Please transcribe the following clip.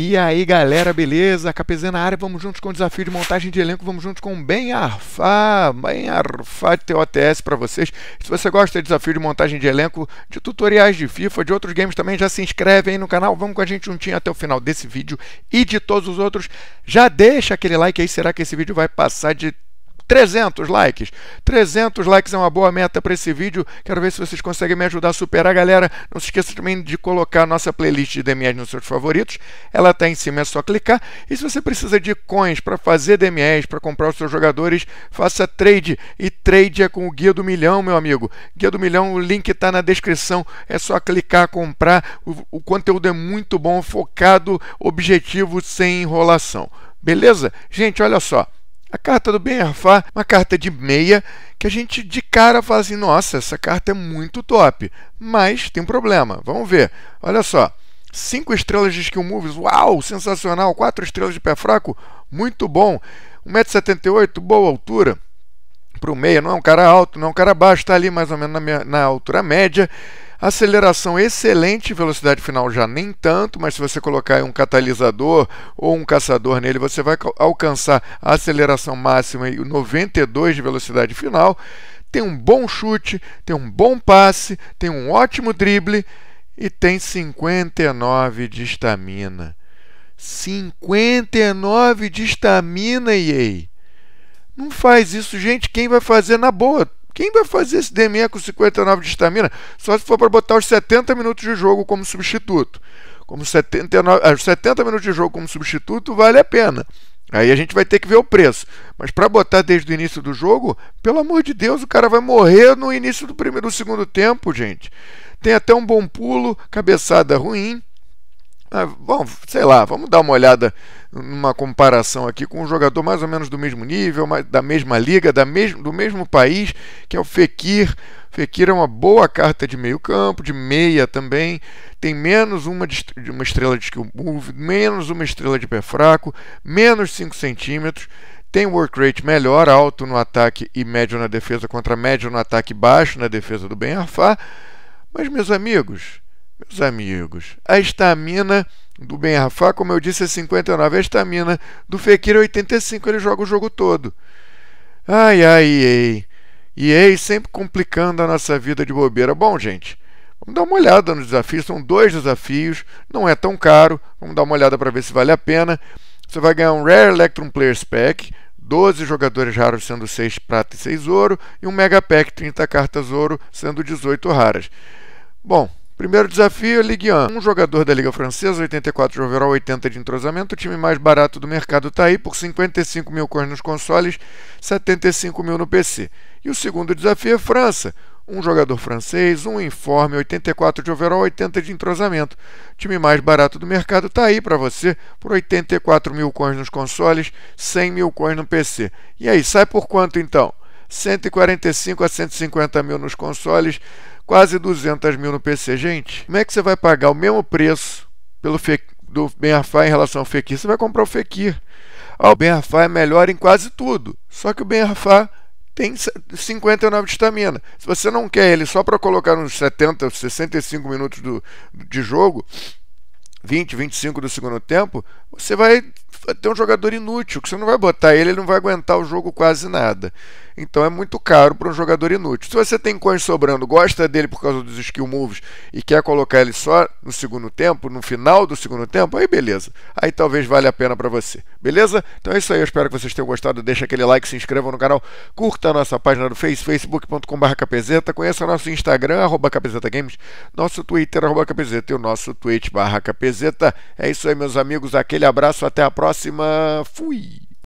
E aí, galera, beleza? KPZ na área, vamos juntos com o desafio de montagem de elenco, vamos juntos com Ben Arfá, Ben Arfá TOTS para vocês. Se você gosta de desafio de montagem de elenco, de tutoriais de FIFA, de outros games também, já se inscreve aí no canal, vamos com a gente juntinho até o final desse vídeo e de todos os outros. Já deixa aquele like aí, será que esse vídeo vai passar de 300 likes. 300 likes é uma boa meta para esse vídeo. Quero ver se vocês conseguem me ajudar a superar, galera. Não se esqueça também de colocar a nossa playlist de DMS nos seus favoritos. Ela está em cima, é só clicar. E se você precisa de coins para fazer DMS, para comprar os seus jogadores, faça trade. E trade é com o Guia do Milhão, meu amigo. Guia do Milhão, o link está na descrição. É só clicar, comprar. O, o conteúdo é muito bom, focado, objetivo, sem enrolação. Beleza? Gente, olha só. A carta do Ben Arfá, uma carta de meia que a gente de cara fala assim: nossa, essa carta é muito top, mas tem um problema. Vamos ver. Olha só: 5 estrelas de skill moves, uau, sensacional. 4 estrelas de pé fraco, muito bom. 1,78m, boa altura. Para o meia, não é um cara alto, não é um cara baixo, está ali mais ou menos na, minha, na altura média. Aceleração excelente, velocidade final já nem tanto, mas se você colocar um catalisador ou um caçador nele, você vai alcançar a aceleração máxima e 92 de velocidade final. Tem um bom chute, tem um bom passe, tem um ótimo drible e tem 59 de estamina. 59 de estamina, EA! Não faz isso, gente. Quem vai fazer na boa? Quem vai fazer esse DME com 59 de estamina? Só se for para botar os 70 minutos de jogo como substituto. Como 79, 70 é, minutos de jogo como substituto vale a pena. Aí a gente vai ter que ver o preço. Mas para botar desde o início do jogo, pelo amor de Deus, o cara vai morrer no início do primeiro do segundo tempo, gente. Tem até um bom pulo, cabeçada ruim. Ah, bom, sei lá, vamos dar uma olhada numa comparação aqui com um jogador mais ou menos do mesmo nível, da mesma liga, da do mesmo país, que é o Fekir. Fekir é uma boa carta de meio campo, de meia também, tem menos uma, de, uma estrela de skill move, menos uma estrela de pé fraco, menos 5 centímetros, tem work rate melhor, alto no ataque e médio na defesa, contra médio no ataque e baixo na defesa do Ben Arfá. Mas, meus amigos, meus amigos, a estamina do Ben Rafá, como eu disse, é 59. A estamina do Fekir é 85. Ele joga o jogo todo. Ai, ai, ei. E ei, sempre complicando a nossa vida de bobeira. Bom, gente, vamos dar uma olhada nos desafios. São dois desafios. Não é tão caro. Vamos dar uma olhada para ver se vale a pena. Você vai ganhar um Rare Electrum Players Pack. 12 jogadores raros, sendo 6 prata e 6 ouro, e um Mega Pack 30 cartas ouro, sendo 18 raras. Bom, Primeiro desafio, é Ligue 1. Um jogador da Liga Francesa, 84 de overall, 80 de entrosamento. O time mais barato do mercado está aí por 55 mil coins nos consoles, 75 mil no PC. E o segundo desafio é França. Um jogador francês, um informe, 84 de overall, 80 de entrosamento. O time mais barato do mercado está aí para você por 84 mil coins nos consoles, 100 mil coins no PC. E aí, sai por quanto então? 145 a 150 mil nos consoles, quase 200 mil no PC. Gente, como é que você vai pagar o mesmo preço pelo Fe... do Ben-Afar em relação ao Fekir? Você vai comprar o Fekir. Ah, o Ben-Afar é melhor em quase tudo, só que o Ben-Afar tem 59 de estamina. Se você não quer ele só para colocar uns 70, 65 minutos do, de jogo, 20, 25 do segundo tempo, você vai ter um jogador inútil, que você não vai botar ele, ele não vai aguentar o jogo quase nada. Então é muito caro para um jogador inútil. Se você tem coins sobrando, gosta dele por causa dos skill moves e quer colocar ele só no segundo tempo, no final do segundo tempo, aí beleza. Aí talvez valha a pena para você. Beleza? Então é isso aí, eu espero que vocês tenham gostado. Deixa aquele like, se inscreva no canal, curta a nossa página do Face, facebook.com.br conheça conheça nosso Instagram, arroba capezeta games, nosso Twitter, arroba capezeta e o nosso Twitch, barra capezeta. É isso aí, meus amigos. Aquele abraço, até a próxima próxima. Fui!